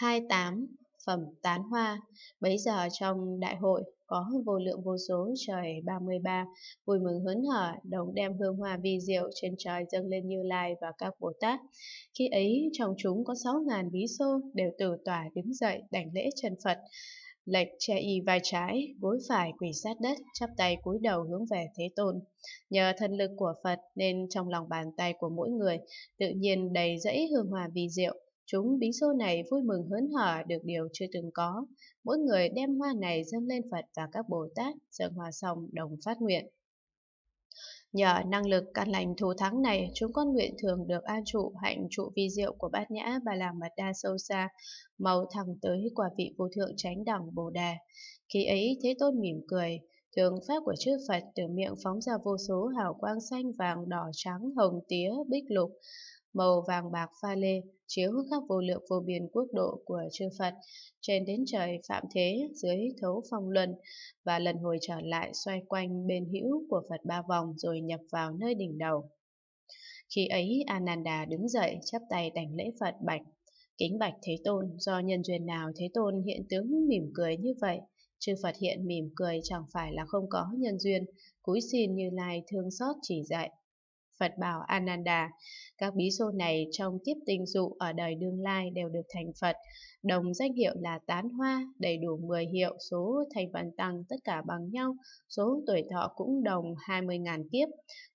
28 phẩm tán hoa. Bấy giờ trong đại hội có vô lượng vô số trời 33, vui mừng hớn hở, đồng đem hương hoa vi diệu trên trời dâng lên Như Lai và các Bồ Tát. Khi ấy trong chúng có 6.000 bí xô đều từ tòa đứng dậy đảnh lễ chân Phật. Lệch che y vai trái, gối phải quỳ sát đất, chắp tay cúi đầu hướng về Thế Tôn. Nhờ thân lực của Phật nên trong lòng bàn tay của mỗi người tự nhiên đầy dẫy hương hoa vi diệu, Chúng bí xô này vui mừng hớn hở được điều chưa từng có. Mỗi người đem hoa này dâng lên Phật và các Bồ Tát, dâng hoa xong đồng phát nguyện. Nhờ năng lực căn lành thù thắng này, chúng con nguyện thường được an trụ hạnh trụ vi diệu của bát nhã bà la mật đa sâu xa, màu thẳng tới quả vị vô thượng chánh đẳng bồ đề. Khi ấy Thế Tôn mỉm cười, Thường pháp của chư Phật từ miệng phóng ra vô số hào quang xanh vàng đỏ trắng hồng tía bích lục màu vàng bạc pha lê, chiếu khắp vô lượng vô biên quốc độ của chư Phật, trên đến trời phạm thế, dưới thấu phong luân, và lần hồi trở lại xoay quanh bên hữu của Phật ba vòng rồi nhập vào nơi đỉnh đầu. Khi ấy, Ananda đứng dậy, chắp tay đảnh lễ Phật bạch. Kính bạch Thế Tôn, do nhân duyên nào Thế Tôn hiện tướng mỉm cười như vậy? Chư Phật hiện mỉm cười chẳng phải là không có nhân duyên, cúi xin như lai thương xót chỉ dạy. Phật bảo Ananda, các bí số này trong kiếp tình dụ ở đời đương lai đều được thành Phật, đồng danh hiệu là tán hoa, đầy đủ 10 hiệu, số thành văn tăng tất cả bằng nhau, số tuổi thọ cũng đồng 20.000 kiếp.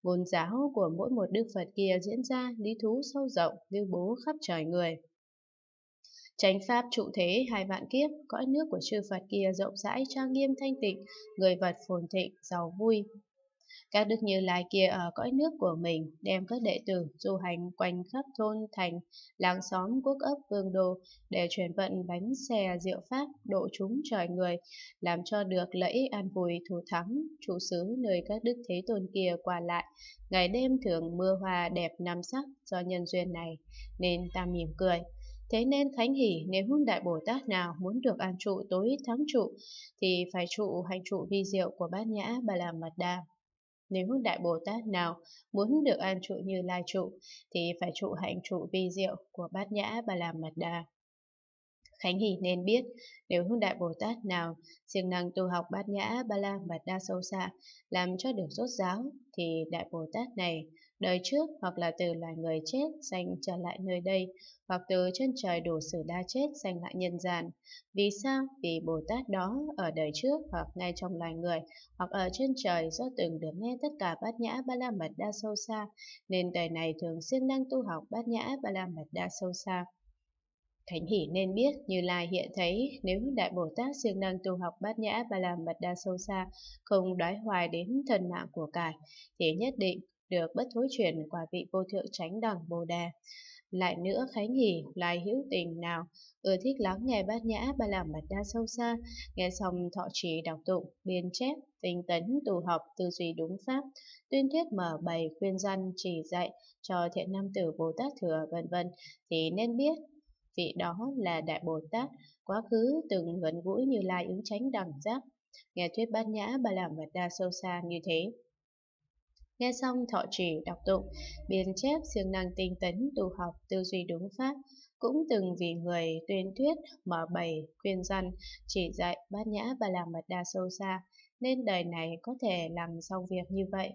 Ngôn giáo của mỗi một đức Phật kia diễn ra lý thú sâu rộng, lưu bố khắp trời người. Chánh pháp trụ thế hai vạn kiếp, cõi nước của chư Phật kia rộng rãi trang nghiêm thanh tịnh, người vật phồn thịnh, giàu vui, các đức như lai kia ở cõi nước của mình, đem các đệ tử du hành quanh khắp thôn thành, làng xóm quốc ấp vương đô để chuyển vận bánh xe diệu pháp độ chúng trời người, làm cho được lẫy an vui thủ thắng, trụ xứ nơi các đức thế tôn kia qua lại. Ngày đêm thường mưa hoa đẹp năm sắc do nhân duyên này, nên ta mỉm cười. Thế nên Khánh Hỷ nếu Đại Bồ Tát nào muốn được an trụ tối thắng trụ thì phải trụ hành trụ vi diệu của bát nhã Bà La Mật đà nếu Đại Bồ Tát nào muốn được an trụ như lai trụ, thì phải trụ hạnh trụ vi diệu của bát nhã và làm mật đà. Khánh Hỷ nên biết, nếu hướng đại Bồ Tát nào siêng năng tu học bát nhã ba la mật đa sâu xa, làm cho được rốt giáo, thì đại Bồ Tát này đời trước hoặc là từ loài người chết sanh trở lại nơi đây, hoặc từ chân trời đủ sử đa chết sanh lại nhân gian. Vì sao? Vì Bồ Tát đó ở đời trước hoặc ngay trong loài người, hoặc ở chân trời do từng được nghe tất cả bát nhã ba la mật đa sâu xa, nên đời này thường xuyên đang tu học bát nhã ba la mật đa sâu xa. Thánh hỷ nên biết Như Lai hiện thấy nếu Đại Bồ Tát siêng năng tu học bát nhã ba la mật đa sâu xa, không đói hoài đến thân mạng của cải, thì nhất định được bất thối chuyển quả vị vô thượng chánh đẳng bồ đề. Lại nữa Khánh Hỷ, loài hữu tình nào, ưa thích lắng nghe bát nhã ba làm bạch đa sâu xa, nghe xong thọ trì đọc tụng, biên chép, tinh tấn, tu học, tư duy đúng pháp, tuyên thuyết mở bày, khuyên răn, chỉ dạy cho thiện nam tử Bồ Tát Thừa vân vân thì nên biết vị đó là Đại Bồ Tát, quá khứ từng gần gũi như lai ứng chánh đẳng giác. Nghe thuyết bát nhã ba làm bạch đa sâu xa như thế, Nghe xong thọ trì đọc tụng, biên chép siêng năng tinh tấn tu học tư duy đúng pháp, cũng từng vì người tuyên thuyết, mở bày, khuyên răn, chỉ dạy bát nhã và làm mật đa sâu xa, nên đời này có thể làm xong việc như vậy.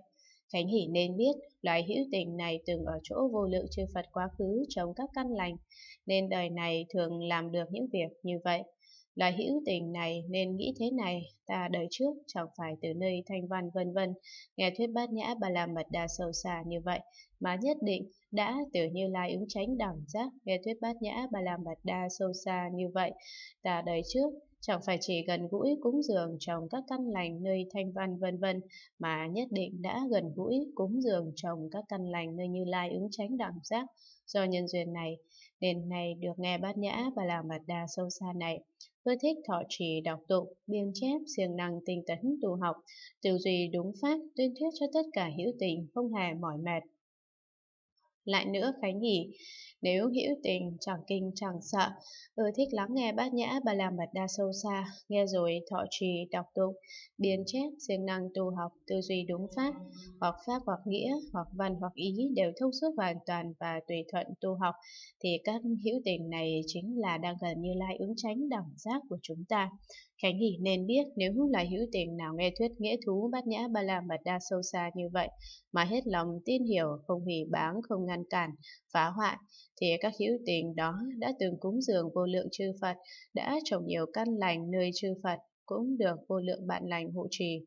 Khánh Hỷ nên biết loại hữu tình này từng ở chỗ vô lượng chư Phật quá khứ trong các căn lành, nên đời này thường làm được những việc như vậy là hữu tình này nên nghĩ thế này, ta đời trước chẳng phải từ nơi thanh văn vân vân, nghe thuyết bát nhã bà la mật đa sâu xa như vậy, mà nhất định đã từ như lai ứng tránh đẳng giác, nghe thuyết bát nhã bà la mật đa sâu xa như vậy, ta đời trước chẳng phải chỉ gần gũi cúng dường trồng các căn lành nơi thanh văn vân vân mà nhất định đã gần gũi cúng dường trồng các căn lành nơi như lai ứng tránh đẳng giác do nhân duyên này nên này được nghe bát nhã và la mật đa sâu xa này Ưa thích thọ trì đọc tụng, biên chép, siêng năng tinh tấn tu học, tư duy đúng pháp, tuyên thuyết cho tất cả hữu tình, không hề mỏi mệt. Lại nữa Khánh nhỉ, nếu hữu tình, chẳng kinh, chẳng sợ. Ưa ừ, thích lắng nghe bát nhã bà làm mật đa sâu xa, nghe rồi thọ trì, đọc tụng, biến chép, siêng năng tu học, tư duy đúng pháp, hoặc pháp hoặc nghĩa, hoặc văn hoặc ý đều thông suốt hoàn toàn và tùy thuận tu học, thì các hữu tình này chính là đang gần như lai ứng tránh đẳng giác của chúng ta. Khánh Hỷ nên biết nếu là hữu tình nào nghe thuyết nghĩa thú bát nhã ba la mật đa sâu xa như vậy mà hết lòng tin hiểu, không hỉ báng, không ngăn cản, phá hoại, thì các hữu tình đó đã từng cúng dường vô lượng chư Phật, đã trồng nhiều căn lành nơi chư Phật, cũng được vô lượng bạn lành hộ trì.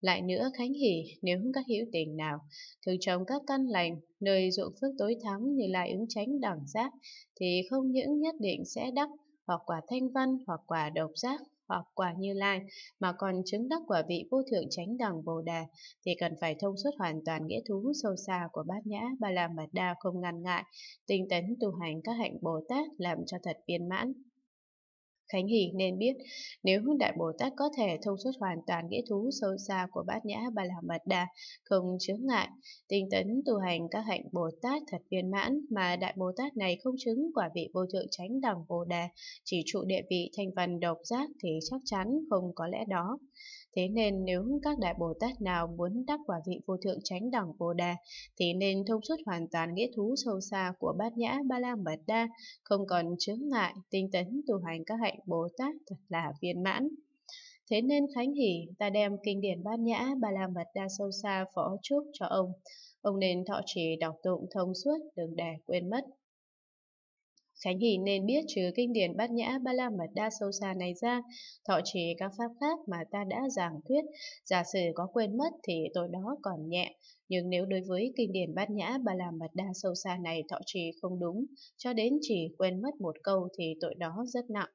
Lại nữa Khánh Hỷ, nếu các hữu tình nào thường trồng các căn lành nơi ruộng phước tối thắng như là ứng tránh đẳng giác, thì không những nhất định sẽ đắc hoặc quả thanh văn hoặc quả độc giác hoặc quả Như Lai mà còn chứng đắc quả vị vô thượng chánh đẳng Bồ đề thì cần phải thông suốt hoàn toàn nghĩa thú sâu xa của bát nhã ba la mật đa không ngăn ngại, tinh tấn tu hành các hạnh Bồ Tát làm cho thật viên mãn. Khánh Hỷ nên biết, nếu Đại Bồ Tát có thể thông suốt hoàn toàn nghĩa thú sâu xa của bát nhã ba la mật đà, không chướng ngại, tinh tấn tu hành các hạnh Bồ Tát thật viên mãn mà Đại Bồ Tát này không chứng quả vị vô thượng chánh đẳng Bồ Đà, chỉ trụ địa vị thanh văn độc giác thì chắc chắn không có lẽ đó. Thế nên nếu các đại Bồ Tát nào muốn đắc quả vị vô thượng chánh đẳng Bồ Đà, thì nên thông suốt hoàn toàn nghĩa thú sâu xa của bát nhã ba la mật đa, không còn chướng ngại, tinh tấn tu hành các hạnh Bồ Tát thật là viên mãn. Thế nên Khánh Hỷ ta đem kinh điển bát nhã ba la mật đa sâu xa phó chúc cho ông. Ông nên thọ trì đọc tụng thông suốt đừng để quên mất. Khánh Hỷ nên biết trừ kinh điển bát nhã ba la mật đa sâu xa này ra, thọ trì các pháp khác mà ta đã giảng thuyết, giả sử có quên mất thì tội đó còn nhẹ. Nhưng nếu đối với kinh điển bát nhã ba la mật đa sâu xa này thọ trì không đúng, cho đến chỉ quên mất một câu thì tội đó rất nặng.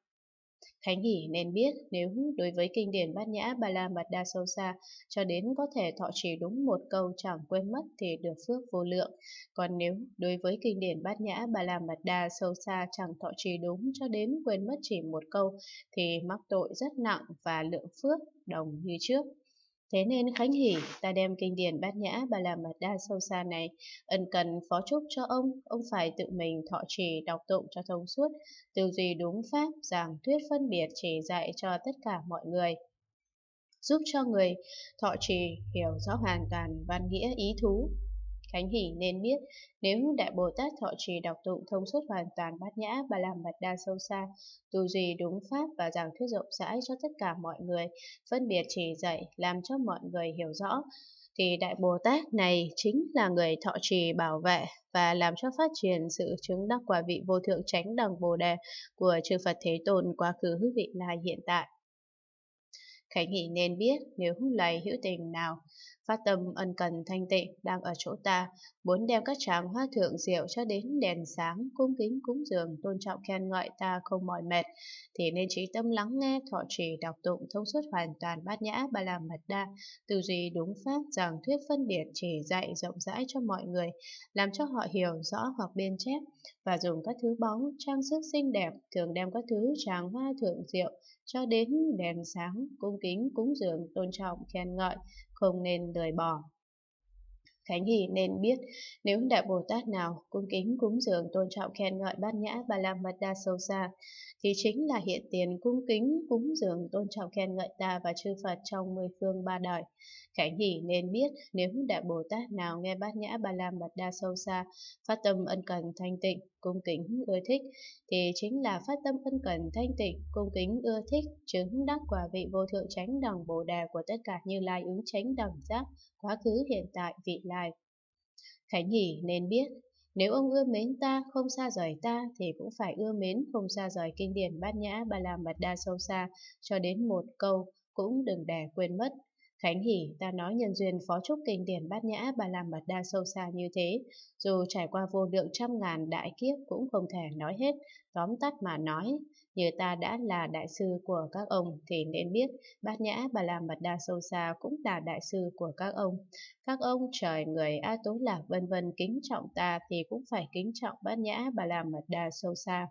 Thánh hỷ nên biết nếu đối với kinh điển bát nhã ba la mật đa sâu xa cho đến có thể thọ trì đúng một câu chẳng quên mất thì được phước vô lượng. Còn nếu đối với kinh điển bát nhã ba la mật đa sâu xa chẳng thọ trì đúng cho đến quên mất chỉ một câu thì mắc tội rất nặng và lượng phước đồng như trước. Thế nên Khánh Hỷ, ta đem kinh điển bát nhã bà la mật đa sâu xa này, ân cần phó chúc cho ông, ông phải tự mình thọ trì đọc tụng cho thông suốt, tư duy đúng pháp, giảng thuyết phân biệt chỉ dạy cho tất cả mọi người giúp cho người thọ trì hiểu rõ hoàn toàn văn nghĩa ý thú Khánh Hỷ nên biết, nếu Đại Bồ Tát thọ trì đọc tụng thông suốt hoàn toàn bát nhã và làm bạch đa sâu xa, tu duy đúng pháp và giảng thuyết rộng rãi cho tất cả mọi người, phân biệt chỉ dạy, làm cho mọi người hiểu rõ, thì Đại Bồ Tát này chính là người thọ trì bảo vệ và làm cho phát triển sự chứng đắc quả vị vô thượng tránh đẳng Bồ Đề của chư Phật Thế Tôn quá khứ vị lai hiện tại. Khánh Hỷ nên biết nếu lời hữu tình nào phát tâm ân cần thanh tịnh đang ở chỗ ta, muốn đem các tràng hoa thượng diệu cho đến đèn sáng, cung kính cúng dường, tôn trọng khen ngợi ta không mỏi mệt, thì nên trí tâm lắng nghe, thọ trì, đọc tụng, thông suốt hoàn toàn bát nhã, ba la mật đa, từ gì đúng pháp, giảng thuyết phân biệt, chỉ dạy rộng rãi cho mọi người, làm cho họ hiểu rõ hoặc biên chép, và dùng các thứ bóng, trang sức xinh đẹp, thường đem các thứ tràng hoa thượng diệu, cho đến đèn sáng, cung kính, cúng dường, tôn trọng, khen ngợi, không nên rời bỏ. Khánh Hỷ nên biết nếu Đại Bồ Tát nào cung kính cúng dường tôn trọng khen ngợi bát nhã ba la mật đa sâu xa thì chính là hiện tiền cung kính cúng dường tôn trọng khen ngợi ta và chư Phật trong mười phương ba đời. Khánh Hỷ nên biết nếu Đại Bồ Tát nào nghe bát nhã ba la mật đa sâu xa phát tâm ân cần thanh tịnh cung kính ưa thích thì chính là phát tâm ân cần thanh tịnh cung kính ưa thích chứng đắc quả vị vô thượng chánh đẳng bồ đề của tất cả như lai ứng chánh đẳng giác quá khứ hiện tại vị lai khánh hỷ nên biết nếu ông ưa mến ta không xa rời ta thì cũng phải ưa mến không xa rời kinh điển bát nhã ba la mật đa sâu xa cho đến một câu cũng đừng để quên mất Khánh hỉ, ta nói nhân duyên phó trúc kinh điển bát nhã bà làm mật đa sâu xa như thế, dù trải qua vô lượng trăm ngàn đại kiếp cũng không thể nói hết, tóm tắt mà nói. Như ta đã là đại sư của các ông thì nên biết bát nhã bà làm mật đa sâu xa cũng là đại sư của các ông. Các ông trời người A Tối Lạc vân vân kính trọng ta thì cũng phải kính trọng bát nhã bà làm mật đa sâu xa.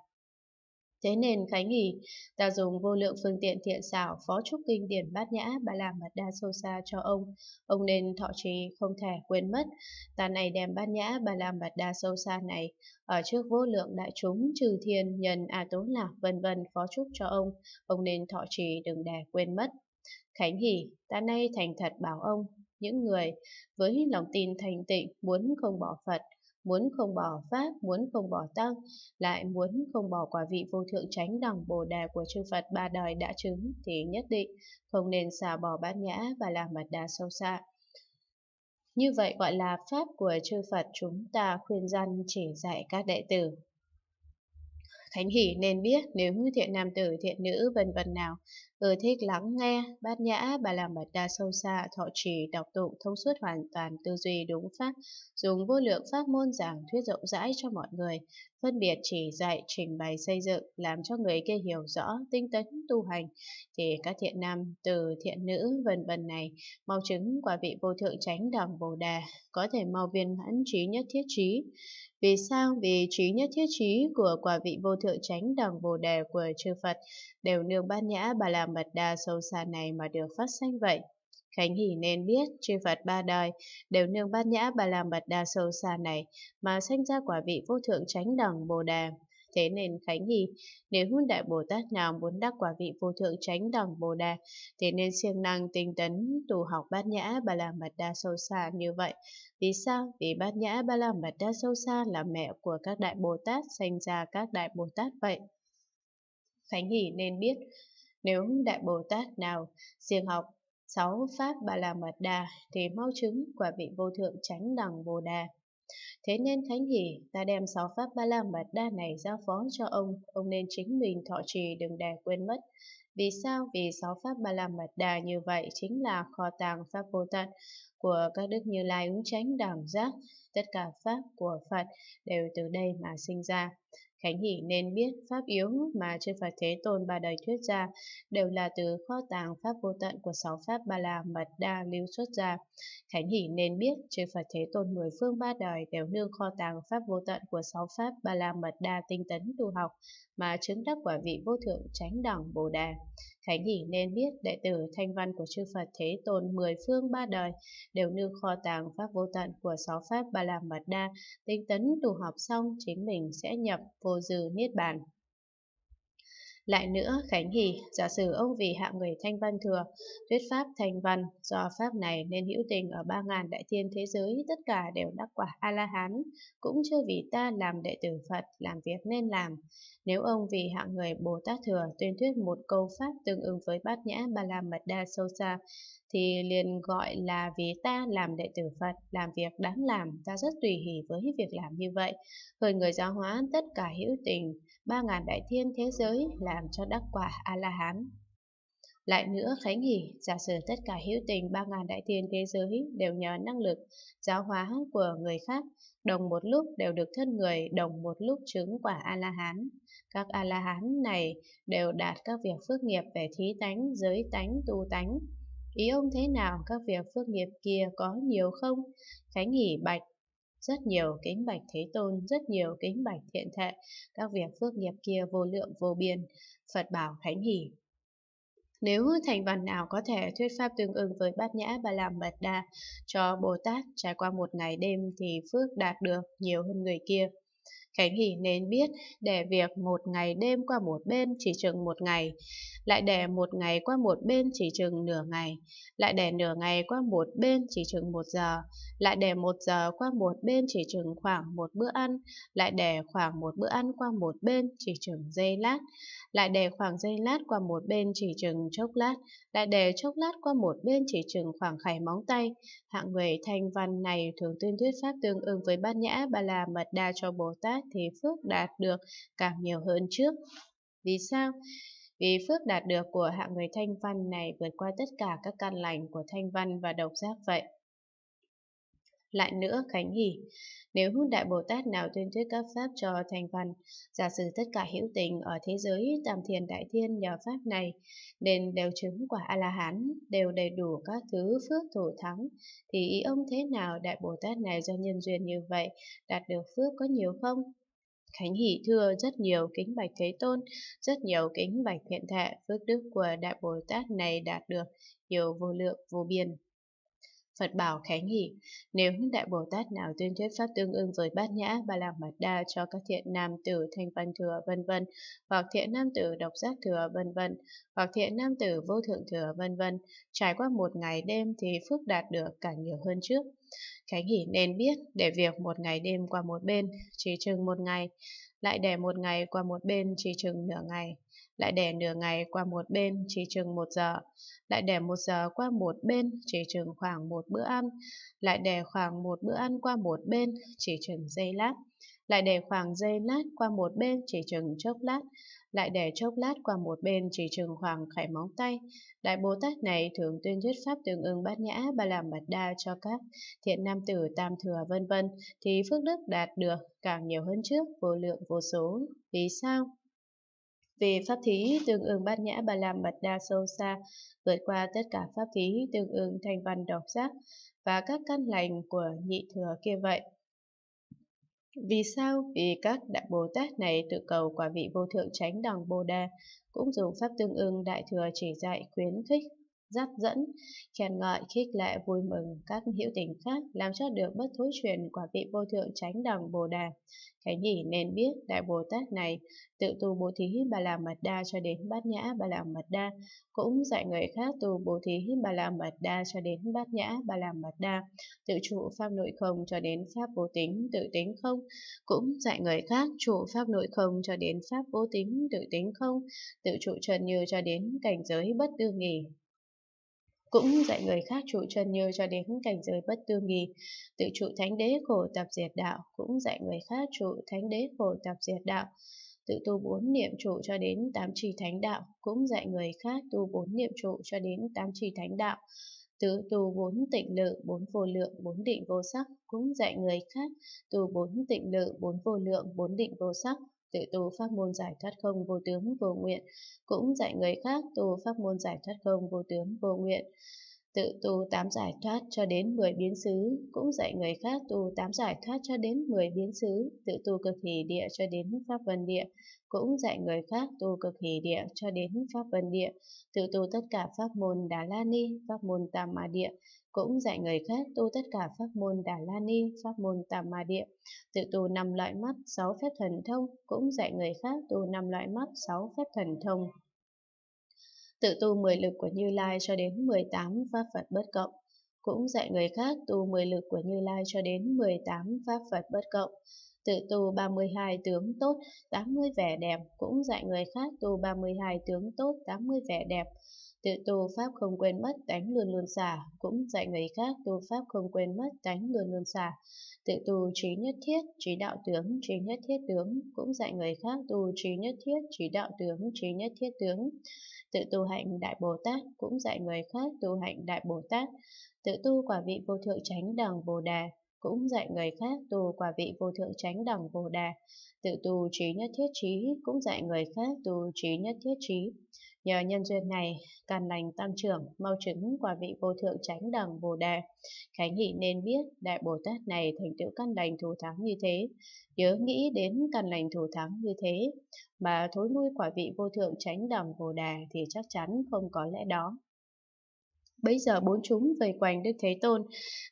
Thế nên Khánh nghỉ, ta dùng vô lượng phương tiện thiện xảo, phó trúc kinh điển bát nhã, bà làm mật đa sâu xa cho ông. Ông nên thọ trì không thể quên mất. Ta này đem bát nhã, bà làm mật đa sâu xa này, ở trước vô lượng đại chúng, trừ thiên, nhân, a à tố lạc, vân vân phó trúc cho ông. Ông nên thọ trì đừng để quên mất. Khánh hỉ, ta nay thành thật bảo ông, những người với lòng tin thành tịnh muốn không bỏ Phật, muốn không bỏ Pháp, muốn không bỏ Tăng, lại muốn không bỏ quả vị vô thượng chánh đẳng bồ đề của chư Phật ba đời đã chứng thì nhất định không nên xả bỏ bát nhã và làm mật đà sâu xa. Như vậy gọi là Pháp của chư Phật chúng ta khuyên dân chỉ dạy các đệ tử. thánh Hỷ nên biết nếu thiện nam tử, thiện nữ vân vân nào Tôi thích lắng nghe, bát nhã, bà làm bạch đa sâu xa, thọ trì, đọc tụng, thông suốt hoàn toàn tư duy đúng pháp, dùng vô lượng pháp môn giảng thuyết rộng rãi cho mọi người, phân biệt chỉ dạy, trình bày xây dựng, làm cho người kia hiểu rõ, tinh tấn, tu hành, thì các thiện nam, từ thiện nữ, vân vân này, mau chứng quả vị vô thượng chánh đẳng bồ đà, có thể mau viên mãn trí nhất thiết trí. Vì sao? Vì trí nhất thiết trí của quả vị vô thượng chánh đẳng bồ đề của chư Phật đều nương bát nhã bà làm Đà Mật Đa sâu xa này mà được phát sanh vậy? Khánh Hỷ nên biết chư Phật ba đời đều nương bát nhã bà la mật đa sâu xa này mà sanh ra quả vị vô thượng chánh đẳng Bồ đề, Thế nên Khánh Hỷ, nếu hôn đại Bồ Tát nào muốn đắc quả vị vô thượng chánh đẳng Bồ đề, thế nên siêng năng tinh tấn tu học bát nhã bà la mật đa sâu xa như vậy. Vì sao? Vì bát nhã bà la mật đa sâu xa là mẹ của các đại Bồ Tát sanh ra các đại Bồ Tát vậy. Khánh Hỷ nên biết nếu Đại Bồ Tát nào siêng học sáu Pháp Bà La Mật Đà thì mau chứng quả vị vô thượng chánh đẳng Bồ Đà. Thế nên Thánh Hỷ, ta đem sáu Pháp Ba La Mật Đa này giao phó cho ông, ông nên chính mình thọ trì đừng để quên mất. Vì sao? Vì sáu Pháp Ba La Mật Đà như vậy chính là kho tàng Pháp Vô Tận của các Đức Như Lai ứng chánh đẳng giác, tất cả Pháp của Phật đều từ đây mà sinh ra. Khánh Hỷ nên biết pháp yếu mà chư Phật Thế Tôn Ba Đời thuyết ra đều là từ kho tàng pháp vô tận của sáu pháp Ba La Mật Đa lưu xuất ra. Khánh Hỷ nên biết chư Phật Thế Tôn mười phương ba đời đều nương kho tàng pháp vô tận của sáu pháp Ba La Mật Đa tinh tấn tu học mà chứng đắc quả vị vô thượng chánh đẳng Bồ Đà. Khánh Hỷ nên biết đệ tử thanh văn của chư Phật Thế Tôn mười phương ba đời đều nương kho tàng pháp vô tận của sáu pháp Ba La Mật Đa tinh tấn tu học xong chính mình sẽ nhập vô vô dư niết bàn lại nữa, Khánh Hỷ, giả sử ông vì hạng người thanh văn thừa, thuyết pháp thành văn, do pháp này nên hữu tình ở ba ngàn đại thiên thế giới tất cả đều đắc quả A-la-hán, cũng chưa vì ta làm đệ tử Phật, làm việc nên làm. Nếu ông vì hạng người Bồ Tát Thừa tuyên thuyết một câu pháp tương ứng với bát nhã ba la mật đa sâu xa, thì liền gọi là vì ta làm đệ tử Phật, làm việc đáng làm, ta rất tùy hỷ với việc làm như vậy. Khởi người giáo hóa tất cả hữu tình, ba ngàn đại thiên thế giới làm cho đắc quả A-la-hán. Lại nữa, Khánh hỉ, giả sử tất cả hữu tình ba ngàn đại thiên thế giới đều nhờ năng lực giáo hóa của người khác, đồng một lúc đều được thân người, đồng một lúc chứng quả A-la-hán. Các A-la-hán này đều đạt các việc phước nghiệp về thí tánh, giới tánh, tu tánh. Ý ông thế nào các việc phước nghiệp kia có nhiều không? Khánh hỉ bạch, rất nhiều kính bạch thế tôn, rất nhiều kính bạch thiện thệ, các việc phước nghiệp kia vô lượng vô biên. Phật bảo Khánh Hỷ nếu thành phần nào có thể thuyết pháp tương ứng với bát nhã ba làm mật đa cho Bồ Tát trải qua một ngày đêm thì phước đạt được nhiều hơn người kia. Khánh Hỷ nên biết để việc một ngày đêm qua một bên chỉ chừng một ngày, lại để một ngày qua một bên chỉ chừng nửa ngày, lại để nửa ngày qua một bên chỉ chừng một giờ, lại để một giờ qua một bên chỉ chừng khoảng một bữa ăn, lại để khoảng một bữa ăn qua một bên chỉ chừng giây lát, lại để khoảng giây lát qua một bên chỉ chừng chốc lát, lại để chốc lát qua một bên chỉ chừng khoảng khải móng tay. Hạng người thanh văn này thường tuyên thuyết pháp tương ứng với bát nhã ba la mật đa cho Bồ Tát, thì phước đạt được càng nhiều hơn trước. Vì sao? Vì phước đạt được của hạng người thanh văn này vượt qua tất cả các căn lành của thanh văn và độc giác vậy. Lại nữa Khánh hỉ, nếu Đại Bồ Tát nào tuyên thuyết các pháp cho thành phần, giả sử tất cả hữu tình ở thế giới tam thiền đại thiên nhờ pháp này, nên đều chứng quả A-la-hán, đều đầy đủ các thứ phước thủ thắng, thì ý ông thế nào Đại Bồ Tát này do nhân duyên như vậy, đạt được phước có nhiều không? Khánh Hỷ thưa rất nhiều kính bạch Thế Tôn, rất nhiều kính bạch thiện thệ, phước đức của Đại Bồ Tát này đạt được, nhiều vô lượng vô biên. Phật bảo Khánh nghỉ, nếu Đại Bồ Tát nào tuyên thuyết pháp tương ưng với bát nhã, ba la mật đa cho các thiện nam tử thanh văn thừa vân vân, hoặc thiện nam tử độc giác thừa vân vân, hoặc thiện nam tử vô thượng thừa vân vân, trải qua một ngày đêm thì phước đạt được càng nhiều hơn trước. Khánh Hỷ nên biết để việc một ngày đêm qua một bên, chỉ chừng một ngày, lại để một ngày qua một bên chỉ chừng nửa ngày, lại để nửa ngày qua một bên chỉ chừng một giờ, lại để một giờ qua một bên chỉ chừng khoảng một bữa ăn, lại để khoảng một bữa ăn qua một bên chỉ chừng giây lát, lại để khoảng giây lát qua một bên chỉ chừng chốc lát, lại để chốc lát qua một bên chỉ chừng khoảng khải móng tay. Đại Bồ Tát này thường tuyên thuyết pháp tương ưng bát nhã ba làm bạt đa cho các thiện nam tử tam thừa vân vân thì phước đức đạt được càng nhiều hơn trước vô lượng vô số. Vì sao? vì pháp thí tương ứng bát nhã bà làm mật đa sâu xa, vượt qua tất cả pháp thí tương ứng thành văn độc giác và các căn lành của nhị thừa kia vậy. Vì sao? Vì các đại Bồ Tát này tự cầu quả vị vô thượng chánh đẳng Bồ Đà, cũng dùng pháp tương ưng đại thừa chỉ dạy khuyến khích dắt dẫn, khen ngợi, khích lệ, vui mừng các hữu tình khác, làm cho được bất thối truyền quả vị vô thượng tránh đẳng Bồ Đà. Cái nhỉ nên biết Đại Bồ Tát này tự tu bố thí bà la mật đa cho đến bát nhã bà la mật đa, cũng dạy người khác tu bố thí bà la mật đa cho đến bát nhã bà la mật đa, tự trụ pháp nội không cho đến pháp vô tính tự tính không, cũng dạy người khác trụ pháp nội không cho đến pháp vô tính tự tính không, tự trụ trần như cho đến cảnh giới bất tư nghỉ, cũng dạy người khác trụ chân như cho đến cảnh giới bất tư nghì. Tự trụ thánh đế khổ tập diệt đạo, cũng dạy người khác trụ thánh đế khổ tập diệt đạo. Tự tu bốn niệm trụ cho đến tám trì thánh đạo, cũng dạy người khác tu bốn niệm trụ cho đến tám trì thánh đạo. Tự tu bốn tịnh lự, bốn vô lượng, bốn định vô sắc, cũng dạy người khác tu bốn tịnh lự, bốn vô lượng, bốn định vô sắc, tự tu pháp môn giải thoát không vô tướng vô nguyện, cũng dạy người khác tu pháp môn giải thoát không vô tướng vô nguyện. Tự tu tám giải thoát cho đến 10 biến xứ, cũng dạy người khác tu tám giải thoát cho đến 10 biến xứ, tự tu cực hỷ địa cho đến pháp vân địa, cũng dạy người khác tu cực hỷ địa cho đến pháp vân địa, tự tu tất cả pháp môn đà la ni, pháp môn tam ma địa, cũng dạy người khác tu tất cả pháp môn Đà La Ni, pháp môn Tàm Ma Địa, tự tu năm loại mắt, sáu phép thần thông, cũng dạy người khác tu năm loại mắt, sáu phép thần thông. Tự tu 10 lực của Như Lai cho đến 18 pháp Phật bất cộng, cũng dạy người khác tu 10 lực của Như Lai cho đến 18 pháp Phật bất cộng. Tự tu 32 tướng tốt, 80 vẻ đẹp, cũng dạy người khác tu 32 tướng tốt, 80 vẻ đẹp Tự tu pháp không quên mất tánh luôn luôn xả, cũng dạy người khác tu pháp không quên mất tánh luôn luôn xả. Tự tu trí nhất thiết, trí đạo tướng, trí nhất thiết tướng, cũng dạy người khác tu trí nhất thiết, trí đạo tướng, trí nhất thiết tướng. Tự tu hạnh Đại Bồ Tát, cũng dạy người khác tu hạnh Đại Bồ Tát. Tự tu quả vị vô thượng chánh đẳng Bồ đề cũng dạy người khác tu quả vị vô thượng chánh đẳng Bồ đề Tự tu trí nhất thiết trí, cũng dạy người khác tu trí nhất thiết trí. Nhờ nhân duyên này, càng lành tam trưởng, mau chứng quả vị vô thượng tránh đẳng Bồ Đề. Khánh Hỷ nên biết Đại Bồ Tát này thành tựu căn lành thù thắng như thế, nhớ nghĩ đến căn lành thù thắng như thế, mà thối nuôi quả vị vô thượng tránh đẳng Bồ đề thì chắc chắn không có lẽ đó. Bấy giờ bốn chúng vây quanh Đức Thế Tôn,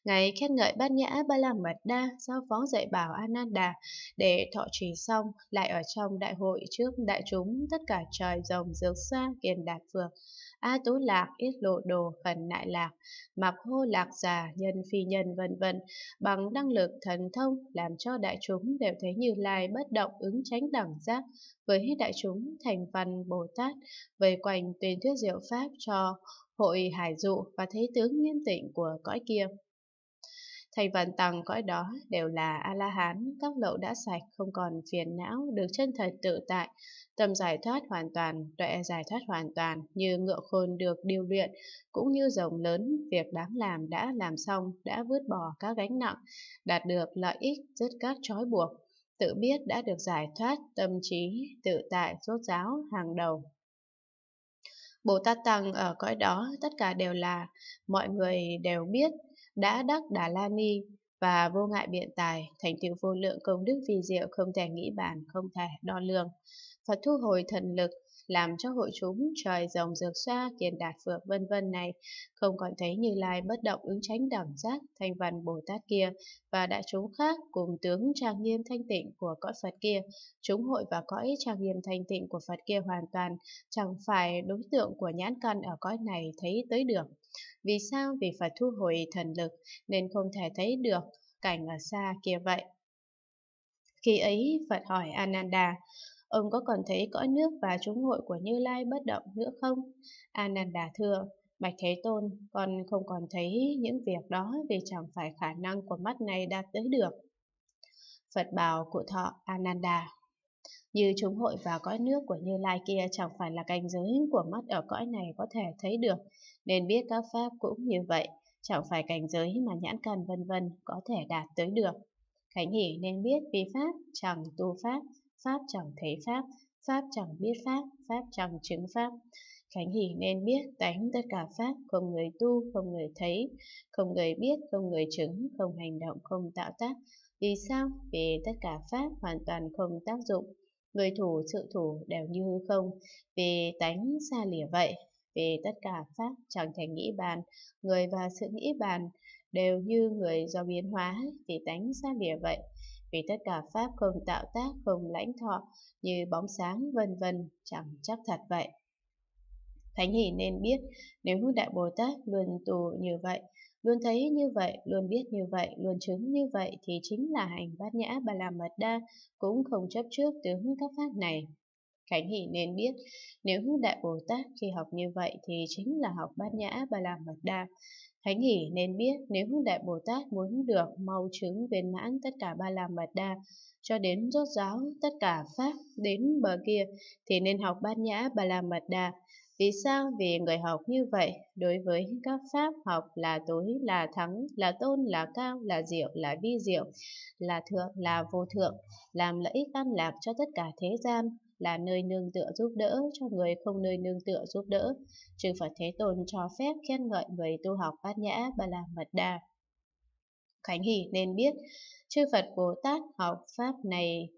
ngài khen ngợi Bát Nhã Ba La Mật Đa giao phó dạy bảo Ananda để thọ trì xong, lại ở trong đại hội trước đại chúng tất cả trời rồng dược xa kiền đạt phược. A Tú Lạc, ít Lộ Đồ, khẩn Nại Lạc, Mạc Hô Lạc Già, Nhân Phi Nhân vân vân bằng năng lực thần thông làm cho đại chúng đều thấy Như Lai bất động ứng tránh đẳng giác với đại chúng thành văn Bồ Tát về quanh tuyên thuyết diệu pháp cho hội hải dụ và thế tướng nghiêm tịnh của cõi kia. Thành phần tầng cõi đó đều là A-la-hán, các lậu đã sạch, không còn phiền não, được chân thật tự tại, tâm giải thoát hoàn toàn, tuệ giải thoát hoàn toàn, như ngựa khôn được điều luyện, cũng như rồng lớn, việc đáng làm đã làm xong, đã vứt bỏ các gánh nặng, đạt được lợi ích, dứt các trói buộc, tự biết đã được giải thoát, tâm trí, tự tại, rốt giáo hàng đầu, Bồ Tát Tăng ở cõi đó tất cả đều là, mọi người đều biết, đã đắc Đà La Ni và vô ngại biện tài, thành tựu vô lượng công đức vi diệu không thể nghĩ bàn, không thể đo lường. Phật thu hồi thần lực làm cho hội chúng trời rồng dược xoa kiền đạt phượng vân vân này không còn thấy như lai bất động ứng tránh đẳng giác thanh văn bồ tát kia và đại chúng khác cùng tướng trang nghiêm thanh tịnh của cõi phật kia chúng hội và cõi trang nghiêm thanh tịnh của phật kia hoàn toàn chẳng phải đối tượng của nhãn căn ở cõi này thấy tới được vì sao vì phật thu hồi thần lực nên không thể thấy được cảnh ở xa kia vậy khi ấy phật hỏi ananda ông có còn thấy cõi nước và chúng hội của Như Lai bất động nữa không? Ananda thưa, Bạch Thế Tôn, con không còn thấy những việc đó vì chẳng phải khả năng của mắt này đạt tới được. Phật bảo cụ thọ Ananda, như chúng hội và cõi nước của Như Lai kia chẳng phải là cảnh giới của mắt ở cõi này có thể thấy được, nên biết các pháp cũng như vậy, chẳng phải cảnh giới mà nhãn cần vân vân có thể đạt tới được. Khánh hỷ nên biết vì pháp chẳng tu pháp, Pháp chẳng thấy Pháp, Pháp chẳng biết Pháp, Pháp chẳng chứng Pháp. Khánh Hỷ nên biết tánh tất cả Pháp, không người tu, không người thấy, không người biết, không người chứng, không hành động, không tạo tác. Vì sao? Vì tất cả Pháp hoàn toàn không tác dụng. Người thủ, sự thủ đều như hư không, vì tánh xa lìa vậy. Vì tất cả Pháp chẳng thành nghĩ bàn, người và sự nghĩ bàn đều như người do biến hóa, vì tánh xa lìa vậy vì tất cả pháp không tạo tác, không lãnh thọ, như bóng sáng, vân vân, chẳng chắc thật vậy. Thánh hỷ nên biết, nếu Hưng Đại Bồ Tát luôn tù như vậy, luôn thấy như vậy, luôn biết như vậy, luôn chứng như vậy thì chính là hành bát nhã ba la mật đa, cũng không chấp trước tướng các pháp này. Khánh Hỷ nên biết, nếu Đại Bồ Tát khi học như vậy thì chính là học bát nhã ba la mật đa. Khánh Hỷ nên biết, nếu Đại Bồ Tát muốn được mau chứng viên mãn tất cả ba la mật đa, cho đến rốt giáo tất cả pháp đến bờ kia thì nên học bát nhã ba la mật đa. Vì sao? Vì người học như vậy, đối với các pháp học là tối, là thắng, là tôn, là cao, là diệu, là vi diệu, là thượng, là vô thượng, làm lợi ích an lạc cho tất cả thế gian, là nơi nương tựa giúp đỡ cho người không nơi nương tựa giúp đỡ. Chư Phật Thế Tôn cho phép khen ngợi người tu học bát nhã ba la mật đa. Khánh Hỷ nên biết, chư Phật Bồ Tát học Pháp này